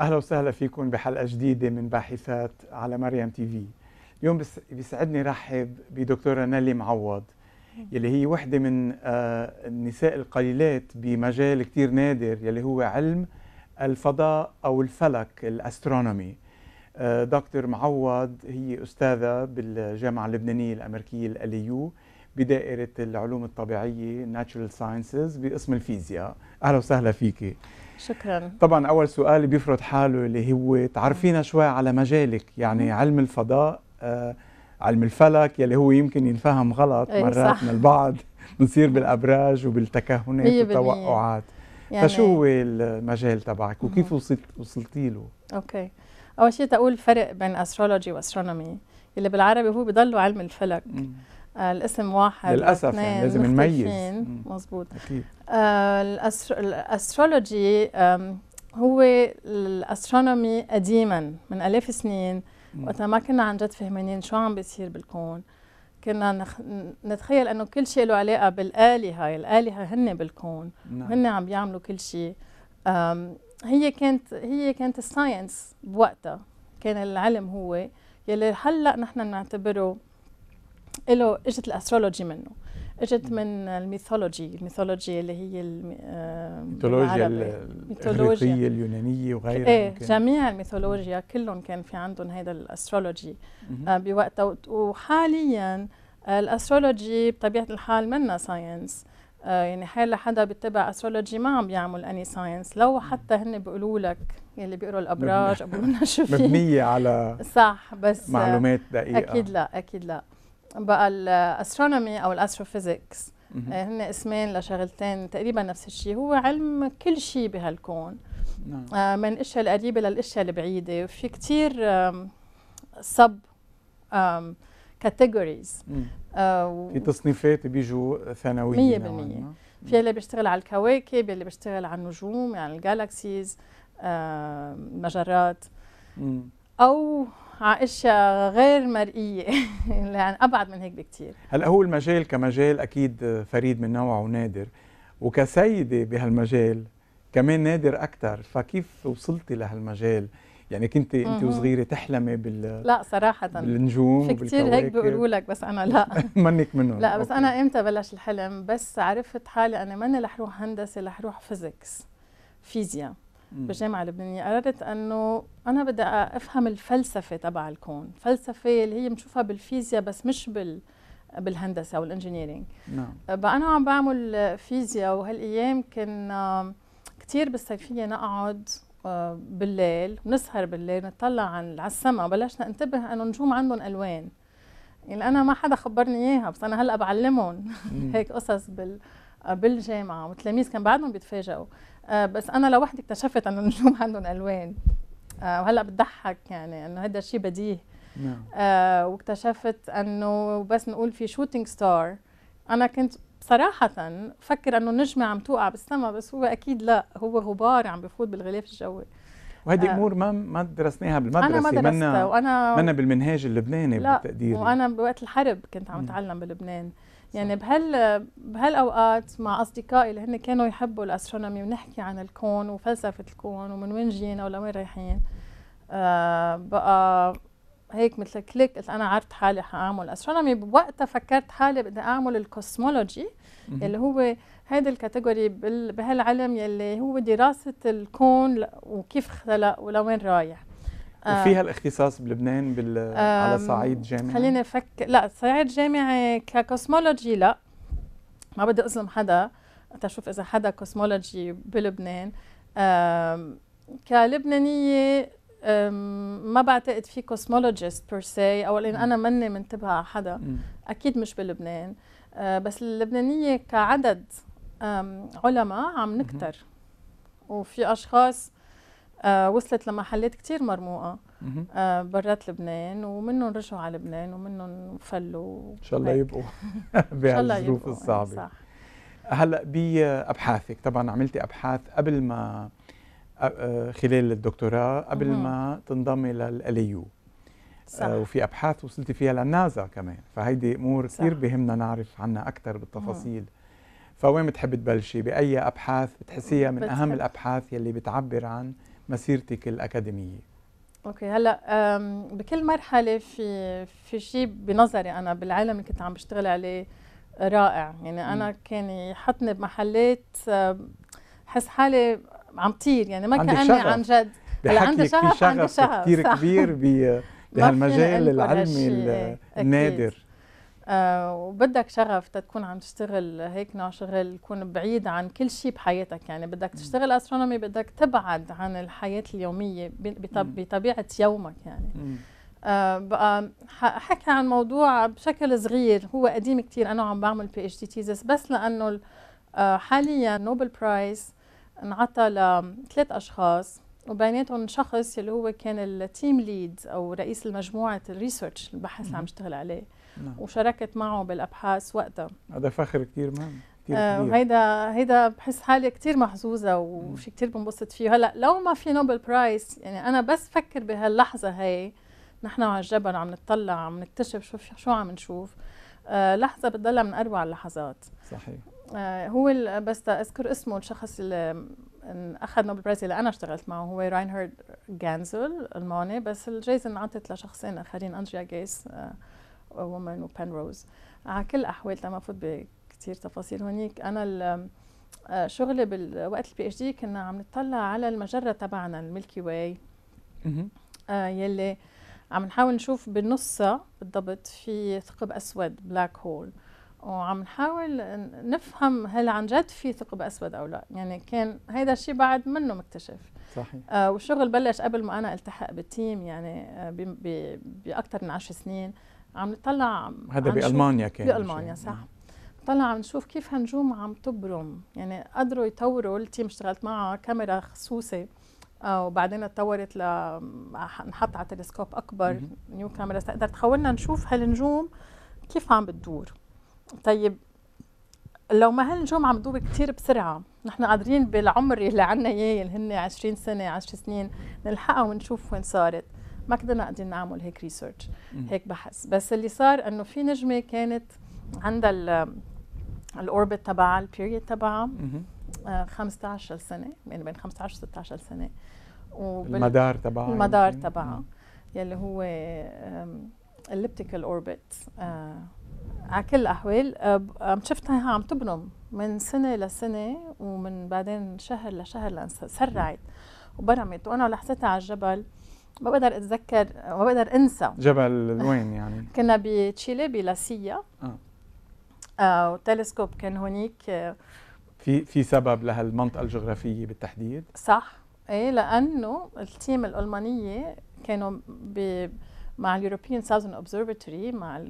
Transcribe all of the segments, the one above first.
اهلا وسهلا فيكم بحلقه جديده من باحثات على مريم تي في اليوم بيسعدني رحب بدكتوره نالي معوض يلي هي وحده من آه، النساء القليلات بمجال كتير نادر يلي هو علم الفضاء او الفلك الاسترونومي آه، دكتور معوض هي استاذه بالجامعه اللبنانيه الامريكيه الاليو بدائره العلوم الطبيعيه ناتشرال ساينسز بقسم الفيزياء اهلا وسهلا فيكي شكرا طبعا اول سؤال بيفرض حاله اللي هو تعرفينا شوي على مجالك يعني علم الفضاء آه، علم الفلك يلي هو يمكن ينفهم غلط إيه، مرات صح. من البعض بنصير بالابراج وبالتكهنات والتوقعات يعني فشو هو المجال تبعك وكيف وصلت وصلتي له؟ اوكي اول شيء تقول الفرق بين استرولوجي واسترونومي اللي بالعربي هو بضله علم الفلك آه، الاسم واحد للاسف يعني لازم نميز مزبوط اكيد آه، الاسترولوجي هو الاسترونومي قديما من الاف السنين وقتها ما كنا عن جد فهمانين شو عم بيصير بالكون كنا نخ... نتخيل انه كل شيء له علاقه بالالهه الالهه هن بالكون نعم. هن عم بيعملوا كل شيء هي كانت هي كانت الساينس بوقتها كان العلم هو يلي هلا نحن بنعتبره له اجت الاسترولوجي منه اجت من الميثولوجي الميثولوجي اللي هي الميثولوجيا الميثولوجيا اليونانيه وغيرها ايه جميع الميثولوجيا كلهم كان في عندهم هذا الاسترولوجي آه، بوقتها وحاليا آه، الاسترولوجي بطبيعه الحال منا ساينس آه يعني حال حدا بيتبع استرولوجي ما عم بيعمل اني ساينس لو حتى هن بيقولوا لك اللي بيقروا الابراج ابو لنا شو مبنيه على صح بس آه، معلومات دقيقه اكيد لا اكيد لا بقى الاسترونومي او الاستروفيزيكس آه، هن اسمين لشغلتين تقريبا نفس الشيء هو علم كل شيء بهالكون نعم. آه، من الاشياء القريبه للاشياء البعيده في كثير سب كاتيجوريز في تصنيفات بيجوا ثانويه 100% نعم. في اللي بيشتغل على الكواكب اللي بيشتغل على النجوم يعني الجالاكسيز المجرات او عائشة اشياء غير مرئيه لان ابعد من هيك بكثير هلا هو المجال كمجال اكيد فريد من نوعه ونادر وكسيده بهالمجال كمان نادر اكثر فكيف وصلتي لهالمجال يعني كنت انت وصغيره تحلمي بال لا صراحه بالنجوم في كثير هيك بيقولوا لك بس انا لا منك منهم لا بس أوكي. انا امتى بلش الحلم بس عرفت حالي انا ماني رح اروح هندسه رح اروح فيزيكس فيزياء بالجامعه اللبنانيه قررت انه انا بدي افهم الفلسفه تبع الكون الفلسفه اللي هي بنشوفها بالفيزياء بس مش بال بالهندسه والانجينيرينج نعم بقى انا عم بعمل فيزياء وهالايام كنا كثير بالصيفيه نقعد آه، بالليل ونسهر بالليل نطلع على السما بلشنا انتبه انه النجوم عندهم الوان يعني انا ما حدا خبرني اياها بس انا هلا بعلمهم هيك قصص بال بالجامعه وتلاميذ كان بعدهم بيتفاجئوا آه، بس انا لوحدي اكتشفت ان النجوم عندهم الوان آه، وهلا بتضحك يعني انه هذا الشيء بديهي نعم آه، واكتشفت انه بس نقول في شوتينج ستار انا كنت صراحة فكر انه النجمة عم توقع بالسما بس هو اكيد لا هو غبار عم بفوت بالغلاف الجوي وهذه آه. امور ما ما درسناها بالمدرسه انا ما درستها وانا منا بالمنهاج اللبناني لا بالتقدير وانا بوقت الحرب كنت عم اتعلم بلبنان يعني بهال بهالاوقات مع اصدقائي اللي هن كانوا يحبوا الاسترونومي ونحكي عن الكون وفلسفه الكون ومن وين جينا ولوين رايحين آه بقى هيك مثل كليك قلت انا عرفت حالي حاعمل استرونومي بوقتها فكرت حالي بدي اعمل الكوسمولوجي اللي هو هذا الكاتيجوري بهالعلم يلي هو دراسه الكون وكيف خلق ولوين رايح وفيها آه، الاختصاص بلبنان بال... على صعيد جامعي خليني افكر لا صعيد جامعي ككوسمولوجي لا ما بدي اظلم حدا تشوف اذا حدا كوسمولوجي بلبنان كلبنانيه ما بعتقد في كوسمولوجيست بير سي او لان انا مني منتبهه على حدا اكيد مش بلبنان آه، بس اللبنانيه كعدد علماء عم نكتر وفي اشخاص آه وصلت لمحلات كثير مرموقه آه برات لبنان ومنهم رجعوا على لبنان ومنهم فلوا ان شاء الله يبقوا بهالظروف الصعبه صح. هلا بابحاثك طبعا عملتي ابحاث قبل ما خلال الدكتوراه قبل ما تنضمي للاليو آه، صح. وفي ابحاث وصلتي فيها للنازا كمان فهيدي امور كثير بهمنا نعرف عنها اكثر بالتفاصيل مم. فوين بتحبي تبلشي باي ابحاث بتحسيها من بتحب. اهم الابحاث يلي بتعبر عن مسيرتك الاكاديميه اوكي هلا بكل مرحله في في شيء بنظري انا بالعالم اللي كنت عم بشتغل عليه رائع يعني انا كان يحطني بمحلات حس حالي عم طير يعني ما كاني عن جد هلا عندي شغف عندي شغف كثير كبير بهالمجال العلمي النادر آه، وبدك شغف تكون عم تشتغل هيك ناشغل تكون بعيد عن كل شيء بحياتك يعني بدك تشتغل استرونومي بدك تبعد عن الحياه اليوميه بطبيعه يومك يعني آه، بقى حكى عن موضوع بشكل صغير هو قديم كثير انا عم بعمل بي اتش دي تيزس بس لانه آه، حاليا نوبل برايز انعطى لثلاث اشخاص وبيناتهم شخص اللي هو كان التيم ليد او رئيس المجموعه الريسيرش البحث اللي عم اشتغل عليه نعم. وشاركت معه بالابحاث وقتها هذا فخر كثير مهم كتير آه، هيدا هيدا بحس حالي كثير محظوظة وشي كثير بنبسط فيه هلا لو ما في نوبل برايز يعني أنا بس فكر بهاللحظة هي نحن على الجبل عم نطلع عم نكتشف شو شو عم نشوف آه لحظة بتضلها من أروع اللحظات صحيح آه هو بس أذكر اسمه الشخص اللي أخذ نوبل برايز اللي أنا اشتغلت معه هو راينهارد جانزل ألماني بس الجائزة انعطت لشخصين آخرين أندريا جيس آه وومن وبنروز على كل الاحوال ما فوت بكثير تفاصيل هونيك انا آه، شغلي بالوقت البي اتش دي كنا عم نطلع على المجره تبعنا الميلكي واي آه، يلي عم نحاول نشوف بنصها بالضبط في ثقب اسود بلاك هول وعم نحاول نفهم هل عن جد في ثقب اسود او لا يعني كان هيدا الشيء بعد منه مكتشف صحيح آه والشغل بلش قبل ما انا التحق بالتيم يعني آه باكثر من 10 سنين عم نطلع هذا بألمانيا كان بألمانيا صح نعم. طلع عم نشوف كيف هالنجوم عم تبرم يعني قدروا يطوروا التيم اشتغلت معه كاميرا خصوصي آه، وبعدين تطورت ل آه، نحط على تلسكوب اكبر نيو كاميرا تقدر تخولنا نشوف هالنجوم كيف عم بتدور طيب لو ما هالنجوم عم تدور كثير بسرعه نحن قادرين بالعمر اللي عنا اياه اللي هن 20 سنه 10 سنين نلحقها ونشوف وين صارت ما كنا قادرين نعمل هيك ريسيرش هيك بحث بس اللي صار انه في نجمه كانت عندها الاوربت تبعها البيريد تبعها 15 آه، سنه يعني بين 15 و 16 سنه المدار تبعها يعني. المدار تبعها يلي هو الليبتيكال اوربت آه، على كل الاحوال آه، شفتها عم تبرم من سنه لسنه ومن بعدين شهر لشهر لان سرعت وبرمت وانا لحظتها على الجبل ما بقدر اتذكر ما بقدر انسى جبل وين يعني كنا بتشيلي بلاسيا اه, آه والتلسكوب كان هونيك آه، في في سبب لهالمنطقه الجغرافيه بالتحديد صح ايه لانه التيم الالمانيه كانوا ب مع اليوروبيان ساوثن اوبزرفتوري مع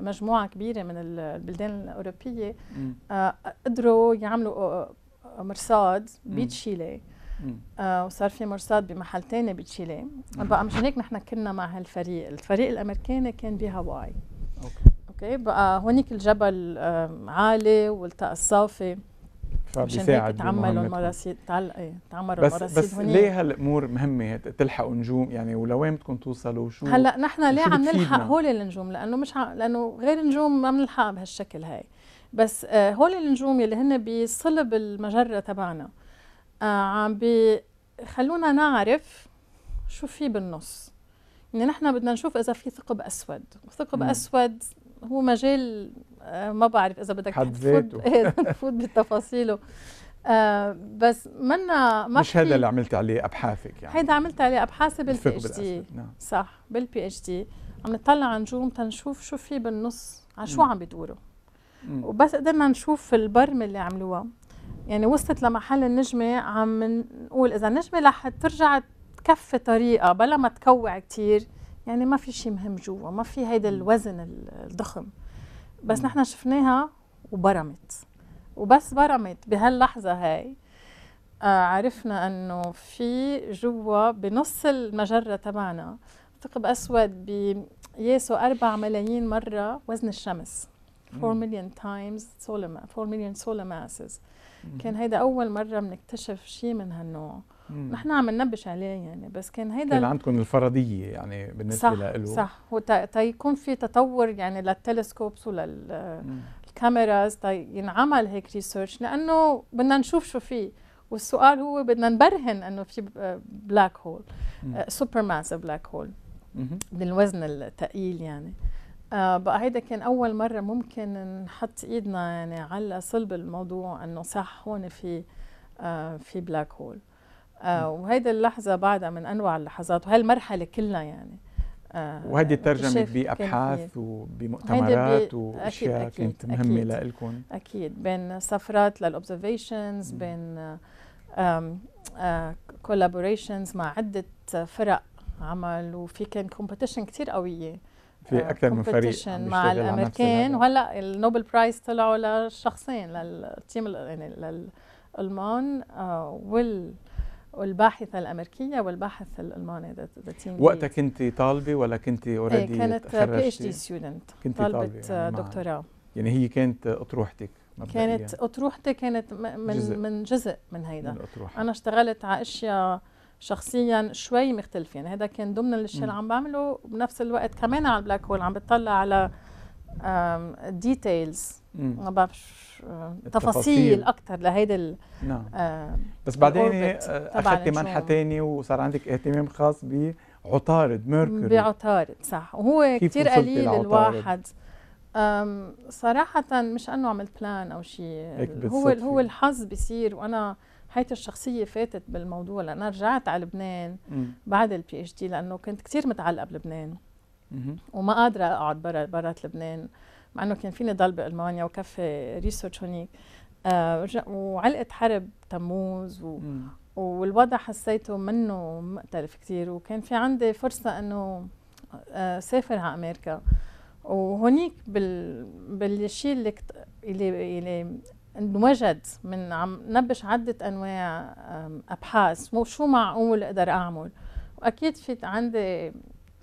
مجموعه كبيره من البلدان الاوروبيه آه قدروا يعملوا آه، مرصاد بتشيلي آه وصار في مرصاد بمحل تاني بتشيلي بقى مشان هيك نحن كنا مع هالفريق الفريق الامريكاني كان بهاواي اوكي اوكي بقى هونيك الجبل عالي والتقى الصافي مشان هيك تعملوا المراسيل تعل... ايه تعملوا بس المراسيل بس ليه هالامور مهمه تلحقوا نجوم يعني ولوين بدكم توصلوا شو هلا نحن ليه عم نلحق هول النجوم لانه مش ع... لانه غير نجوم ما بنلحقها بهالشكل هاي بس آه، هول النجوم اللي هن بصلب المجره تبعنا آه، عم بخلونا نعرف شو في بالنص يعني نحن بدنا نشوف اذا في ثقب اسود وثقب اسود هو مجال آه، ما بعرف اذا بدك تفوت إيه، تفوت بتفاصيله آه بس منا ما مش هذا اللي عملت عليه ابحاثك يعني هيدا عملت عليه ابحاثي بالبي اتش دي نعم. صح بالبي اتش دي عم نطلع نجوم تنشوف شو في بالنص على شو عم بيدوروا وبس قدرنا نشوف البرمه اللي عملوها يعني وصلت لمحل النجمه عم نقول اذا النجمه رح ترجع تكفي طريقه بلا ما تكوع كثير يعني ما في شيء مهم جوا ما في هيدا الوزن الضخم بس نحن شفناها وبرمت وبس برمت بهاللحظه هاي آه، عرفنا انه في جوا بنص المجره تبعنا ثقب اسود بيقيسوا 4 ملايين مره وزن الشمس 4 مليون تايمز 4 مليون سولا ماسز كان هيدا اول مره بنكتشف شيء من هالنوع نحن عم ننبش عليه يعني بس كان هيدا كان عندكم الفرضيه يعني بالنسبه صح صح صح يكون في تطور يعني للتلسكوبس وللكاميراز ينعمل هيك ريسيرش لانه بدنا نشوف شو في والسؤال هو بدنا نبرهن انه في بلاك هول سوبر ماسيف بلاك هول من الوزن الثقيل يعني آه بقى هيدا كان أول مرة ممكن نحط إيدنا يعني على صلب الموضوع إنه صح هون في آه في بلاك هول آه وهيدي اللحظة بعدها من أنواع اللحظات وهالمرحلة كلها يعني آه وهذه ترجمت بابحاث وبمؤتمرات واشياء كانت مهمه لكم اكيد بين سفرات للاوبزرفيشنز بين كولابوريشنز مع عده فرق عمل وفي كان كومبيتيشن كثير قويه في آه، اكثر من فريق مع الامريكان وهلا النوبل برايز طلعوا لشخصين للتيم يعني للالمان آه، وال والباحثه الامريكيه والباحث الالماني ذا تيم وقتها كنت طالبه ولا كنت اوريدي كانت بي اتش دي ستودنت كنت طالبه يعني دكتوراه يعني هي كانت اطروحتك كانت اطروحتي كانت من جزء من جزء من هيدا من انا اشتغلت على اشياء شخصيا شوي مختلفين هذا كان ضمن الشيء اللي عم بعمله بنفس الوقت كمان على البلاك هول عم بتطلع على ديتيلز ما بعرف تفاصيل اكثر لهيدا نعم آه بس بعدين آه، اخذتي منحة ثانيه وصار عندك اهتمام خاص بعطارد ميركوري بعطارد صح وهو كثير قليل الواحد صراحة مش انه عملت بلان او شيء هو هو الحظ بيصير وانا حياتي الشخصية فاتت بالموضوع لأن رجعت على لبنان بعد البي اتش دي لأنه كنت كثير متعلقة بلبنان وما قادرة أقعد برا برات لبنان مع إنه كان فيني ضل بألمانيا وكفي ريسيرش هونيك آه وعلقت حرب تموز و والوضع حسيته منه مختلف كثير وكان في عندي فرصة إنه آه، سافر على أمريكا وهونيك بال... بالشيء اللي كت... اللي, اللي وجد من عم نبش عدة أنواع أبحاث شو معقول أقدر أعمل وأكيد في عندي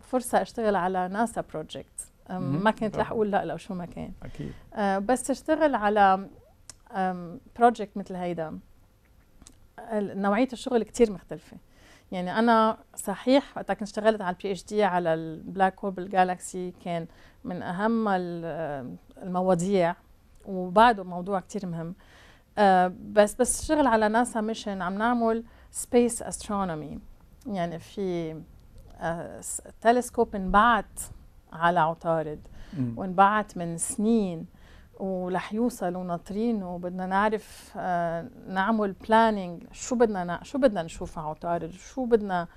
فرصة أشتغل على ناسا بروجكت ما كنت رح آه. أقول لا لو شو ما كان أكيد آه، بس أشتغل على بروجكت مثل هيدا نوعية الشغل كتير مختلفة يعني انا صحيح وقتها كنت اشتغلت على البي اتش دي على البلاك هول بالجالاكسي كان من اهم المواضيع وبعده موضوع كتير مهم آه بس بس شغل على ناسا ميشن عم نعمل سبيس استرونومي يعني في آه تلسكوب انبعت على عطارد وانبعت من سنين ولح يوصل وناطرين وبدنا نعرف آه نعمل بلاننج شو بدنا نع... شو بدنا نشوف على عطارد شو بدنا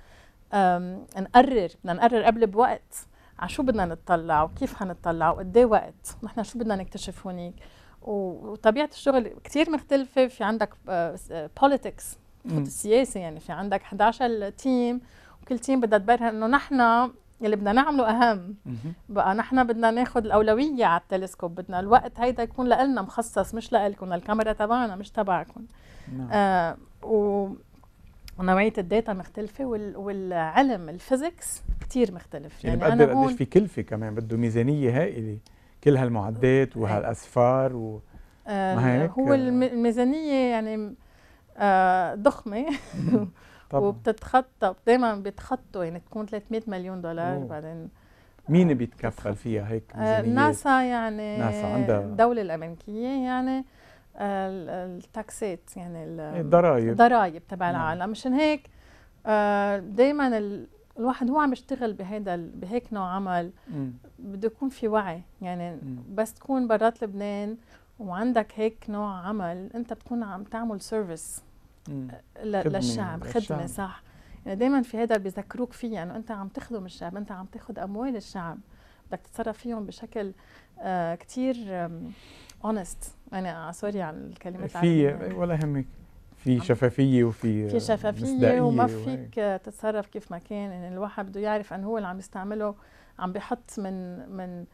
نقرر بدنا نقرر قبل بوقت على شو بدنا نتطلع وكيف حنتطلع وقد إيه وقت نحن شو بدنا نكتشف هونيك وطبيعه الشغل كثير مختلفه في عندك بوليتكس آه، آه، السياسه يعني في عندك 11 تيم وكل تيم بدها تبرهن انه نحن اللي بدنا نعمله اهم بقى نحن بدنا ناخذ الاولويه على التلسكوب بدنا الوقت هيدا يكون لنا مخصص مش لكم الكاميرا تبعنا مش تبعكم نعم. آه و ونوعيه الداتا مختلفه وال... والعلم الفيزيكس كثير مختلف يعني, يعني بقدر قديش في كلفه كمان بده ميزانيه هائله كل هالمعدات وهالاسفار و آه، ما هيك هو الميزانيه يعني آه، ضخمه طبعا. وبتتخطى دائما بيتخطوا يعني تكون 300 مليون دولار أوه. بعدين مين آه، بيتكفل فيها هيك ميزانيات؟ ناسا يعني ناسا عندها الدولة الأمريكية يعني التاكسات يعني الضرائب الضرائب تبع نعم. العالم مشان هيك دائما الواحد هو عم يشتغل بهيدا بهيك نوع عمل بده يكون في وعي يعني م. بس تكون برات لبنان وعندك هيك نوع عمل انت بتكون عم تعمل سيرفيس للشعب خدمه صح يعني دائما في هذا بيذكروك فيه انه يعني انت عم تخدم الشعب انت عم تاخذ اموال الشعب بدك تتصرف فيهم بشكل آه كثير اونست انا سوري على الكلمات في يعني. ولا يهمك في شفافيه وفي في شفافيه وما فيك تتصرف كيف ما كان يعني الواحد بده يعرف انه هو اللي عم يستعمله عم بيحط من من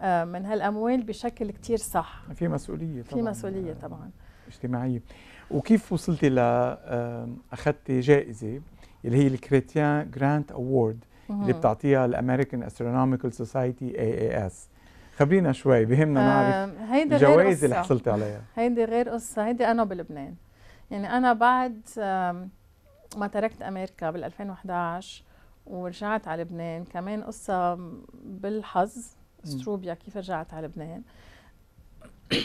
آه، من هالاموال بشكل كتير صح في مسؤوليه طبعا في مسؤوليه آه، طبعا اجتماعيه وكيف وصلتي ل آه، اخذتي جائزه اللي هي الكريتيان جرانت اوورد اللي بتعطيها الامريكان استرونوميكال سوسايتي اي اي اس خبرينا شوي بهمنا نعرف الجوائز اللي حصلتي عليها هيدي غير قصه هيدي انا بلبنان يعني انا بعد ما تركت امريكا بال 2011 ورجعت على لبنان كمان قصه بالحظ استروبيا كيف رجعت على لبنان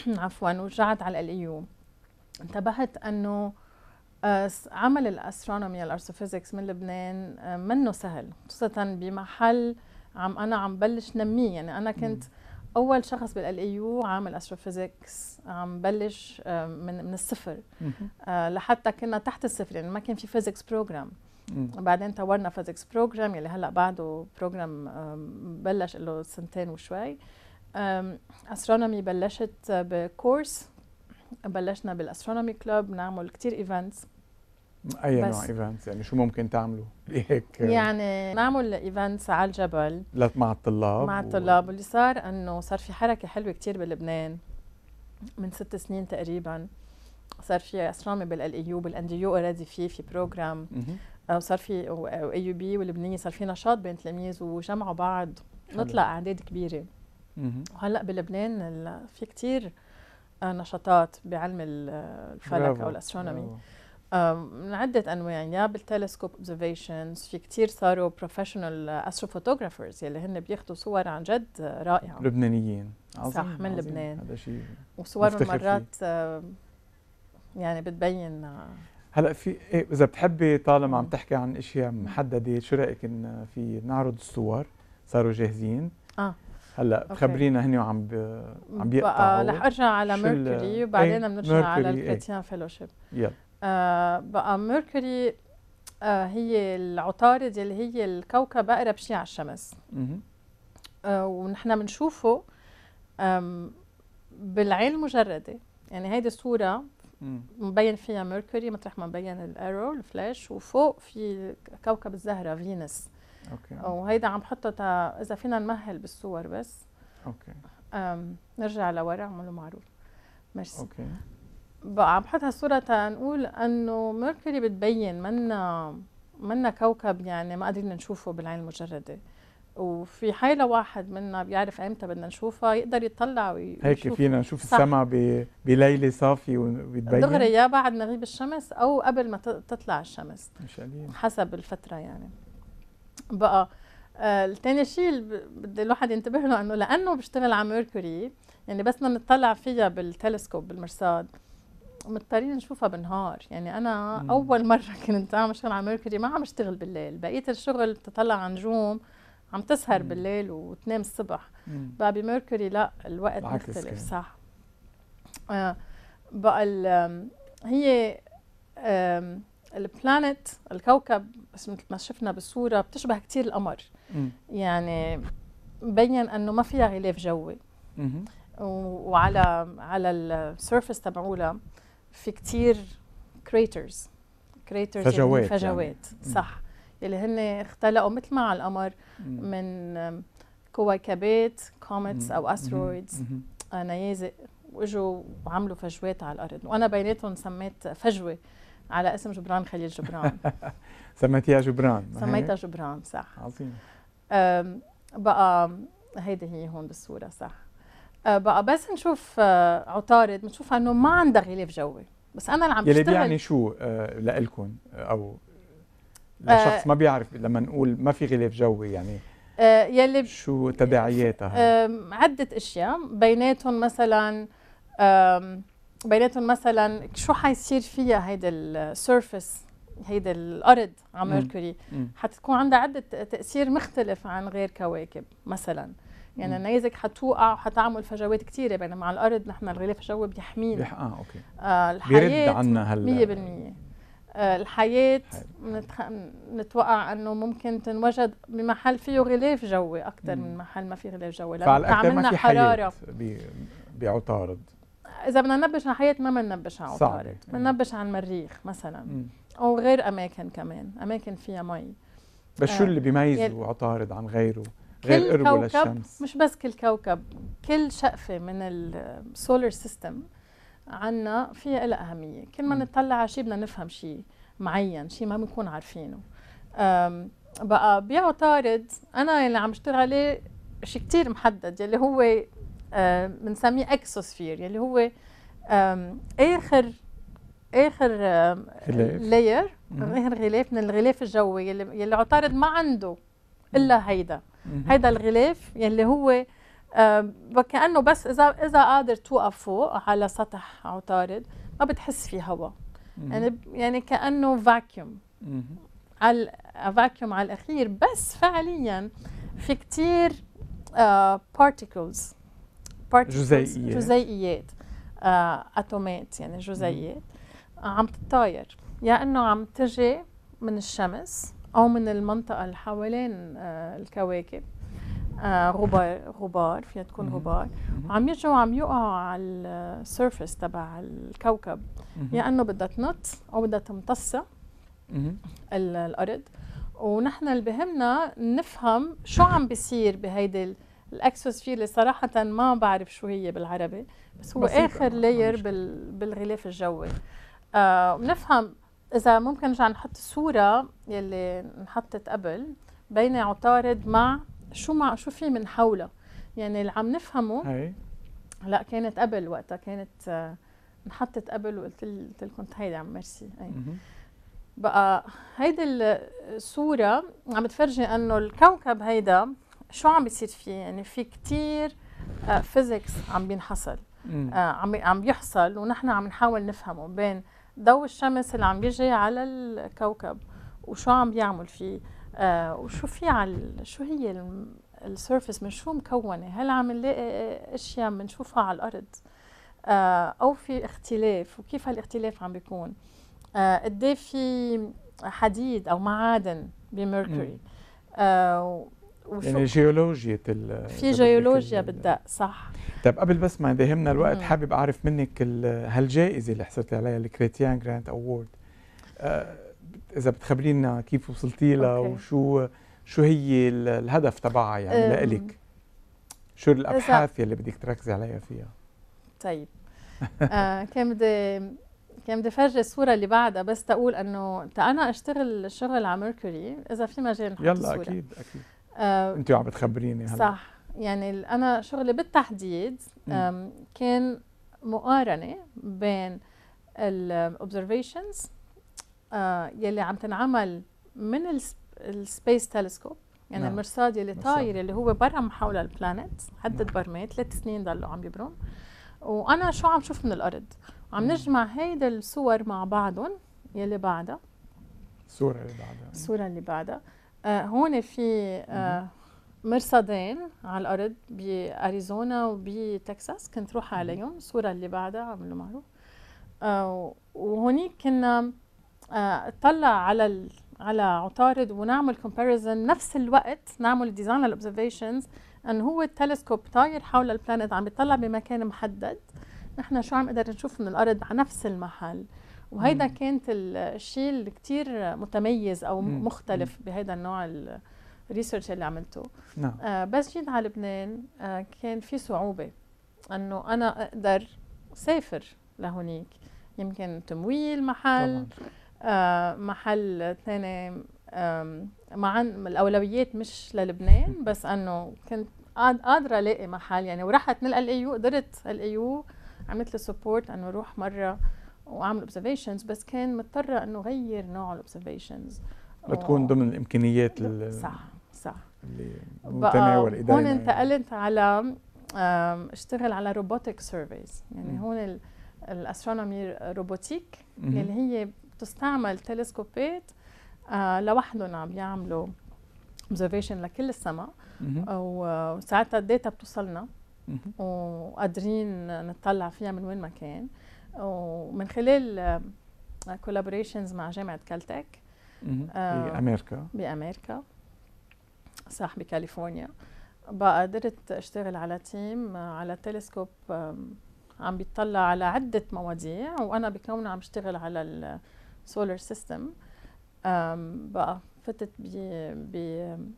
عفوا ورجعت على اليو انتبهت انه آه، عمل الاسترونومي الارثوفيزكس من لبنان آه، منه سهل خصوصا بمحل عم انا عم بلش نميه يعني انا كنت م. اول شخص بالال اي يو عامل استروفيزكس عم بلش من من الصفر آه، لحتى كنا تحت الصفر يعني ما كان في فيزكس بروجرام بعدين طورنا فيزكس بروجرام يلي هلا بعده بروجرام بلش له سنتين وشوي استرونومي بلشت بكورس بلشنا بالاسترونومي كلوب نعمل كتير ايفنتس اي نوع ايفنتس يعني شو ممكن تعملوا هيك يعني نعمل ايفنتس على الجبل مع الطلاب مع الطلاب و... واللي صار انه صار في حركه حلوه كثير بلبنان من ست سنين تقريبا صار في اسرامي بالايو يو اوريدي في في بروجرام وصار في اي يو بي ولبنانية صار في نشاط بين تلاميذ وجمعوا بعض نطلع اعداد كبيره وهلا بلبنان في كثير آه، نشاطات بعلم الفلك او الاسترونومي من عدة أنواع يعني يا بالتلسكوب أوبزرفيشنز في كتير صاروا بروفيشنال أستروفوتوغرافرز يلي هن بياخذوا صور عن جد رائعة لبنانيين عظيم صح من عظيم. لبنان هذا شيء وصورهم مرات يعني بتبين آه، هلا في إيه اذا بتحبي طالما عم تحكي عن اشياء محدده شو رايك ان في نعرض الصور صاروا جاهزين اه هلا خبرينا هن وعم ب... عم بيقطعوا رح ارجع على ميركوري وبعدين إيه، بنرجع على إيه. الكريتيان فيلوشيب يلا آه، بقى ميركوري آه، هي العطارد اللي هي الكوكب اقرب شيء على الشمس آه، ونحن بنشوفه بالعين المجرده يعني هيدي الصوره مبين فيها ميركوري مطرح ما مبين الايرو الفلاش وفوق في كوكب الزهره فينوس اوكي وهيدا عم بحطه اذا فينا نمهل بالصور بس اوكي نرجع لورا اعملوا معروف ميرسي اوكي بقى عم بحط هالصورة تنقول انه ميركوري بتبين منا منا كوكب يعني ما قادرين نشوفه بالعين المجردة وفي حيلة واحد منا بيعرف امتى بدنا نشوفها يقدر يطلع ويشوف هيك فينا نشوف السماء بليلة صافية وبتبين دغري يا بعد ما غيب الشمس او قبل ما تطلع الشمس مشالين. حسب الفترة يعني بقى آه، الثاني شيء بدي الواحد ينتبه له انه لانه بيشتغل على ميركوري يعني بس بدنا نطلع فيها بالتلسكوب بالمرصاد مضطرين نشوفها بالنهار يعني انا مم. اول مره كنت عم اشتغل على ميركوري ما عم اشتغل بالليل بقيه الشغل بتطلع على نجوم عم تسهر مم. بالليل وتنام الصبح مم. بقى بميركوري لا الوقت مختلف كان. صح آه بقى هي البلانت الكوكب بس مثل ما شفنا بالصوره بتشبه كثير القمر مم. يعني مبين انه ما فيها غلاف جوي مم. وعلى على السيرفس تبعولها في كتير كريترز يعني كريترز فجوات, يعني فجوات يعني. صح اللي هن اختلقوا مثل ما على القمر من كويكبات كوميتس او استرويدز نيازق واجوا وعملوا فجوات على الارض وانا بيناتهم سميت فجوه على اسم جبران خليل جبران سميتيها جبران سميتها جبران صح عظيم بقى هيدي هي هون بالصوره صح آه، بقى بس نشوف آه، عطارد بنشوف انه ما عندها غلاف جوي بس انا اللي عم بشتغل يلي بيعني شو آه، لإلكم او لشخص ما بيعرف لما نقول ما في غلاف جوي يعني يلي شو تداعياتها عده اشياء بيناتهم مثلا بيناتهم مثلا شو حيصير فيها هيدا السيرفس هيدا الارض على ميركوري حتكون عندها عده تاثير مختلف عن غير كواكب مثلا يعني النيزك حتوقع وحتعمل فجوات كثيره بينما على الارض نحن الغلاف الجوي بيحمينا بيح... اه اوكي آه الحياه بيرد عنا هلا 100% آه، الحياة نتوقع انه ممكن تنوجد بمحل فيه غلاف جوي اكثر من محل ما فيه غلاف جوي لانه عملنا حرارة بعطارد اذا بدنا ننبش على حياة ما بننبش على عطارد بننبش على المريخ مثلا مم. او غير اماكن كمان اماكن فيها مي بس شو آه، اللي بيميزه عطارد عن غيره غير كل كوكب للشمس. مش بس كل كوكب كل شقفة من السولار سيستم عنا فيها لها أهمية كل ما نطلع على شيء بدنا نفهم شيء معين شيء ما بنكون عارفينه بقى بيعترض أنا اللي عم بشتغل عليه شيء كتير محدد يلي هو آه، بنسميه اكسوسفير يلي هو آخر اخر لاير اخر غلاف من الغلاف الجوي يلي, يلي عطارد ما عنده الا هيدا هيدا الغلاف يلي هو وكانه بس اذا اذا قادر توقف فوق على سطح عطارد ما بتحس في هواء يعني يعني كانه فاكيوم على فاكيوم على الاخير بس فعليا في كثير بارتيكلز آه، جزيئيات جزيئيات اتومات آه، يعني جزيئيات عم تتطاير يا يعني انه عم تجي من الشمس أو من المنطقة اللي حوالين آه، الكواكب آه، غبار غبار فيها تكون غبار عم يجوا عم يوقعوا على السيرفس تبع الكوكب يا يعني انه بدها تنط او بدها تمتص الارض ونحن اللي بهمنا نفهم شو عم بيصير بهيدي الاكسوسفير اللي صراحه ما بعرف شو هي بالعربي بس هو بسيطة. اخر لاير بالغلاف الجوي آه نفهم اذا ممكن نرجع نحط الصوره يلي انحطت قبل بين عطارد مع شو مع شو في من حوله يعني اللي عم نفهمه هي لا كانت قبل وقتها كانت آه، انحطت قبل وقلت قلت لكم هيدي عم ميرسي اي بقى هيدي الصوره عم بتفرجي انه الكوكب هيدا شو عم بيصير فيه يعني في كتير فيزيكس آه، عم بينحصل آه، عم عم بيحصل ونحن عم نحاول نفهمه بين ضوء الشمس اللي عم بيجي على الكوكب وشو عم بيعمل فيه آه وشو في على شو هي السيرفس من شو مكونه هل عم نلاقي اشياء بنشوفها على الارض آه او في اختلاف وكيف هالاختلاف عم بيكون آه، قد آه في حديد او معادن بميركوري آه يعني جيولوجية في جيولوجيا بالدق يعني. صح طيب قبل بس ما يهمنا الوقت حابب اعرف منك هالجائزة اللي حصلتي عليها الكريتيان جرانت اوورد اذا بتخبرينا كيف وصلتي لها وشو شو هي الهدف تبعها يعني لإلك شو الابحاث يلي بدك تركزي عليها فيها طيب آه كان بدي كان بدي فرجي الصوره اللي بعدها بس تقول انه انا اشتغل شغل على ميركوري اذا في مجال يلا اكيد اكيد آه انت عم بتخبريني هلا صح يعني انا شغلي بالتحديد كان مقارنه بين الاوبزرفيشنز آه يلي عم تنعمل من السبيس تلسكوب يعني نعم. المرصاد يلي طاير اللي هو برم حول البلانت عدة نعم. برمات ثلاث سنين ضلوا عم يبرم وانا شو عم شوف من الارض عم نجمع هيدا الصور مع بعضهم يلي بعدها الصورة اللي بعدها الصورة اللي بعدها آه، هون في آه، مرصدين على الارض باريزونا وبتكساس كنت روح عليهم الصوره اللي بعدها عملوا معروف آه، وهونيك كنا اطلع على على عطارد ونعمل كومباريزن نفس الوقت نعمل ديزاين للاوبزرفيشنز ان هو التلسكوب طاير حول البلانت عم يطلع بمكان محدد نحن شو عم نقدر نشوف من الارض على نفس المحل وهيدا كانت الشيء اللي كثير متميز او مختلف بهذا النوع الريسيرش اللي عملته نعم. آه بس جيت على لبنان آه كان في صعوبه انه انا اقدر سافر لهونيك يمكن تمويل محل طبعا. آه محل ثاني مع الاولويات مش للبنان بس انه كنت قادره الاقي محل يعني ورحت من الايو قدرت الايو عملت لي سبورت انه روح مره واعمل اوبزرفيشنز بس كان مضطره انه غير نوع الاوبزرفيشنز بتكون ضمن الامكانيات صح صح اللي هون يعني. انتقلت على اشتغل على روبوتك سيرفيز يعني هون الاسترونومي روبوتيك اللي هي بتستعمل تلسكوبات آه لوحدهم عم يعملوا اوبزرفيشن لكل السماء وساعتها آه، الداتا بتوصلنا وقادرين نطلع فيها من وين ما كان ومن خلال كولابوريشنز آه، مع جامعه كالتك آه، بامريكا بامريكا صح بكاليفورنيا بقى قدرت اشتغل على تيم آه، على تلسكوب عم بيطلع على عده مواضيع وانا بكون عم بشتغل على السولار سيستم بقى فتت ب ب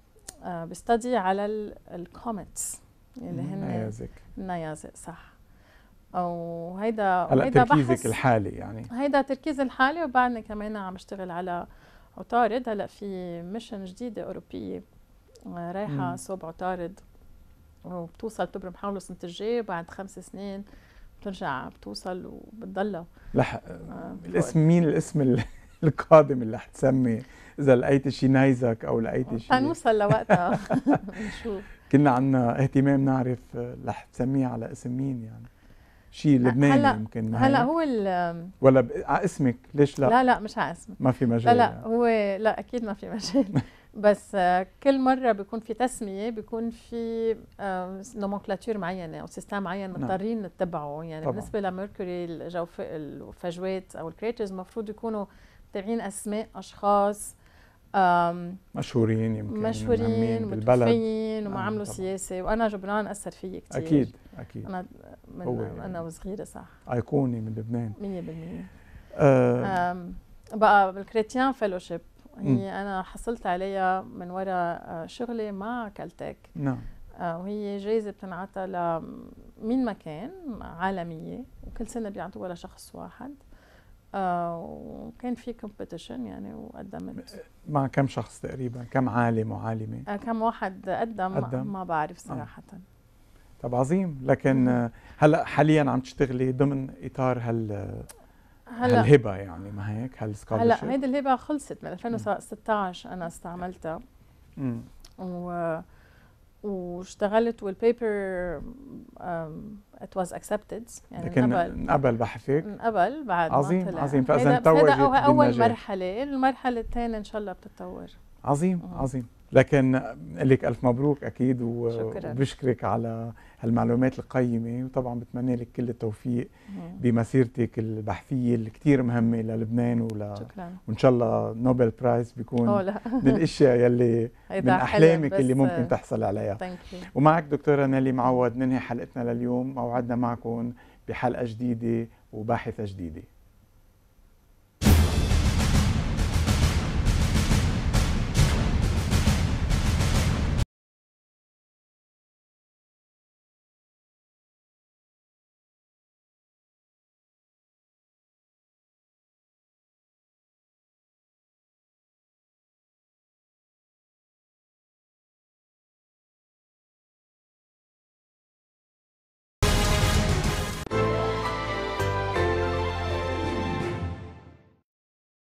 بستدي على الكوميتس اللي هن النيازك النيازك صح او هيدا هلا تركيزك الحالي يعني هيدا تركيز الحالي وبعدنا كمان عم اشتغل على عطارد هلا في ميشن جديده اوروبيه آه، رايحه صوب عطارد وبتوصل تبرم حوله السنه الجايه بعد خمس سنين بترجع بتوصل وبتضلها لح آه الاسم مين الاسم القادم اللي حتسمي اذا لقيت شيء نايزك او لقيت شيء حنوصل لوقتها نشوف كنا عندنا اهتمام نعرف آه، رح تسميه على اسم مين يعني شيء لبناني هلا يمكن هلا هو ال ولا ب... على آه، اسمك ليش لا؟ لا لا مش على اسمك ما في مجال لا لا يعني. هو لا اكيد ما في مجال بس آه، كل مرة بيكون في تسمية بيكون في نومنكلاتور آه، معينة أو سيستم معين نعم. مضطرين نتبعه يعني طبعا. بالنسبة لميركوري الجوف الفجوات أو الكريترز المفروض يكونوا متابعين أسماء أشخاص مشهورين يمكن مشهورين متوفيين وما عملوا سياسة وأنا جبران أثر فيي كثير أكيد اكيد انا من هو يعني انا وصغيره صح ايقوني من لبنان 100% أه بقى بالكريتيان فيلوشيب هي انا حصلت عليها من وراء آه، شغلي مع كالتك نعم آه، وهي جائزة بتنعطى لمين ما كان عالمية وكل سنة بيعطوها لشخص واحد آه، وكان في كومبيتيشن يعني وقدمت مع كم شخص تقريبا كم عالم وعالمة كم واحد قدم, قدم. ما بعرف صراحة آه. طب عظيم لكن هلا حاليا عم تشتغلي ضمن اطار هال هلا الهبه يعني ما هيك هل هلا هيدي الهبه خلصت من 2016 انا استعملتها امم و واشتغلت والبيبر ات واز اكسبتد يعني لكن انقبل بحثك انقبل بعد عظيم ما عظيم فاذا تطورت هذا اول مرحله المرحله الثانيه ان شاء الله بتتطور عظيم مم. عظيم لكن لك ألف مبروك أكيد وبشكرك على هالمعلومات القيمة وطبعا بتمنى لك كل التوفيق بمسيرتك البحثية اللي كثير مهمة للبنان ولا شكرا. وإن شاء الله نوبل برايز بيكون من الأشياء يلي من أحلامك اللي ممكن تحصل عليها ومعك دكتورة نالي معود ننهي حلقتنا لليوم موعدنا معكم بحلقة جديدة وباحثة جديدة